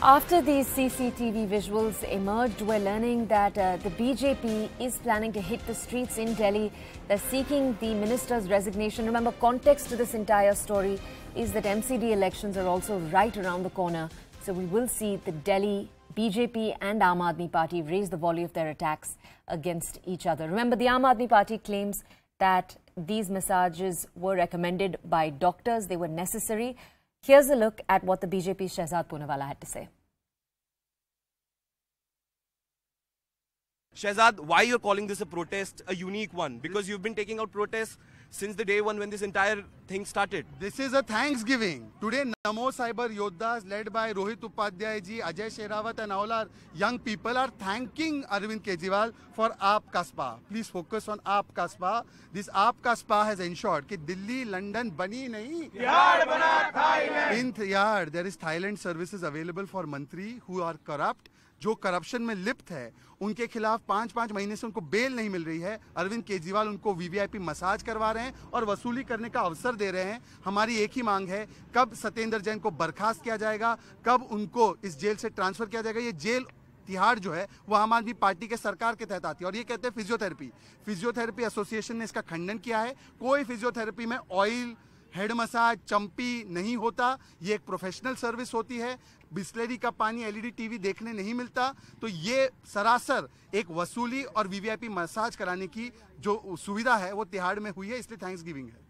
After these CCTV visuals emerged, we're learning that uh, the BJP is planning to hit the streets in Delhi. They're seeking the minister's resignation. Remember, context to this entire story is that MCD elections are also right around the corner. So we will see the Delhi BJP and Aam Aadmi Party raise the volley of their attacks against each other. Remember, the Aam Aadmi Party claims that these massages were recommended by doctors, they were necessary. Here's a look at what the BJP Shazad Poonawala had to say. Shazad, why you're calling this a protest, a unique one? Because you've been taking out protests since the day one when this entire thing started. This is a thanksgiving. Today, Namo Cyber Yodhas, led by Rohit Upadhyay ji, Ajay Sherawat, and all our young people are thanking Arvind Kejriwal for Aap Ka Spa. Please focus on Aap Ka Spa. This Aap Ka Spa has ensured that Delhi, London, bani nahi. Yard bana Thailand. In th- yard, there is Thailand services available for Mantri who are corrupt. जो corruption में लिप्त है उनके खिलाफ पांच पांच महीने से उनको बेल नहीं मिल रही है अरविंद केजरीवाल उनको वीवीआईपी मसाज करवा रहे रहे हैं और वसूली करने का अवसर दे रहे हैं हमारी एक ही मांग है कब सत्येंद्र जैन को बर्खास्त किया जाएगा कब उनको इस जेल से ट्रांसफर किया जाएगा ये जेल तिहाड़ जो है वो आम आदमी पार्टी के सरकार के तहत आती है और ये कहते हैं फिजियोथेरेपी फिजियोथेरेपी एसोसिएशन ने इसका खंडन किया है कोई फिजियोथेरेपी में ऑयल हेड मसाज चंपी नहीं होता ये एक प्रोफेशनल सर्विस होती है बिस्लेरी का पानी एलईडी टीवी e देखने नहीं मिलता तो ये सरासर एक वसूली और वीवीआईपी मसाज कराने की जो सुविधा है वो तिहाड़ में हुई है इसलिए थैंक्स गिविंग है